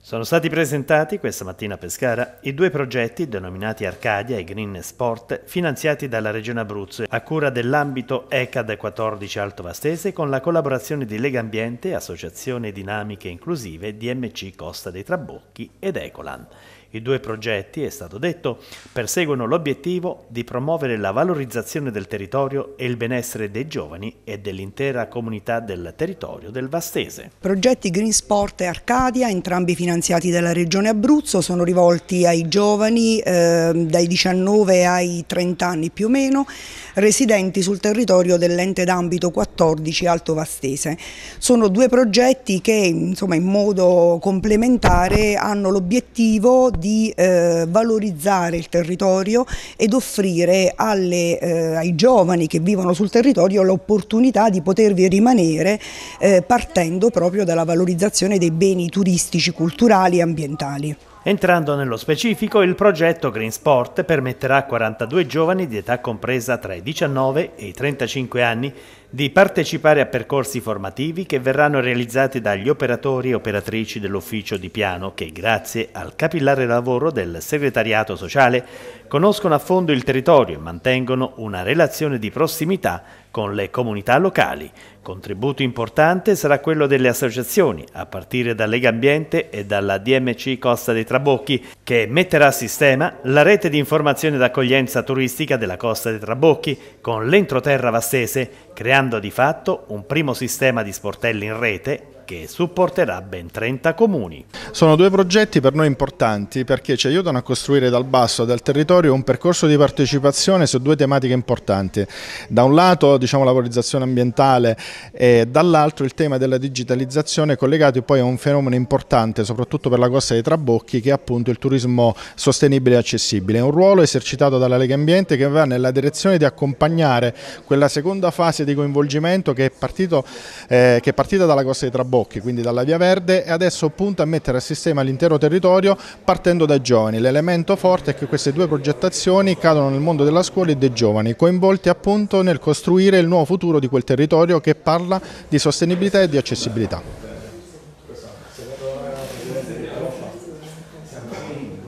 Sono stati presentati questa mattina a Pescara i due progetti denominati Arcadia e Green Sport finanziati dalla Regione Abruzzo a cura dell'ambito ECAD 14 Alto Vastese con la collaborazione di Lega Ambiente, Associazione Dinamiche Inclusive, DMC Costa dei Trabocchi ed Ecolan. I due progetti, è stato detto, perseguono l'obiettivo di promuovere la valorizzazione del territorio e il benessere dei giovani e dell'intera comunità del territorio del Vastese. Progetti Green Sport e Arcadia, entrambi finanziati dalla Regione Abruzzo, sono rivolti ai giovani eh, dai 19 ai 30 anni più o meno, residenti sul territorio dell'ente d'ambito 14 Alto Vastese. Sono due progetti che insomma, in modo complementare hanno l'obiettivo di eh, valorizzare il territorio ed offrire alle, eh, ai giovani che vivono sul territorio l'opportunità di potervi rimanere eh, partendo proprio dalla valorizzazione dei beni turistici, culturali e ambientali. Entrando nello specifico, il progetto Green Sport permetterà a 42 giovani di età compresa tra i 19 e i 35 anni di partecipare a percorsi formativi che verranno realizzati dagli operatori e operatrici dell'ufficio di piano che grazie al capillare lavoro del segretariato sociale conoscono a fondo il territorio e mantengono una relazione di prossimità con le comunità locali. Contributo importante sarà quello delle associazioni, a partire da Lega Ambiente e dalla DMC Costa dei Trabocchi, che metterà a sistema la rete di informazione d'accoglienza turistica della Costa dei Trabocchi con l'entroterra vastese, creando creando di fatto un primo sistema di sportelli in rete che supporterà ben 30 comuni. Sono due progetti per noi importanti perché ci aiutano a costruire dal basso, dal territorio, un percorso di partecipazione su due tematiche importanti. Da un lato diciamo, la valorizzazione ambientale e dall'altro il tema della digitalizzazione collegato poi a un fenomeno importante soprattutto per la costa dei Trabocchi che è appunto il turismo sostenibile e accessibile. È un ruolo esercitato dalla Lega Ambiente che va nella direzione di accompagnare quella seconda fase di coinvolgimento che è, partito, eh, che è partita dalla costa dei Trabocchi Bocchi, quindi dalla Via Verde, e adesso punta a mettere a sistema l'intero territorio partendo dai giovani. L'elemento forte è che queste due progettazioni cadono nel mondo della scuola e dei giovani, coinvolti appunto nel costruire il nuovo futuro di quel territorio che parla di sostenibilità e di accessibilità.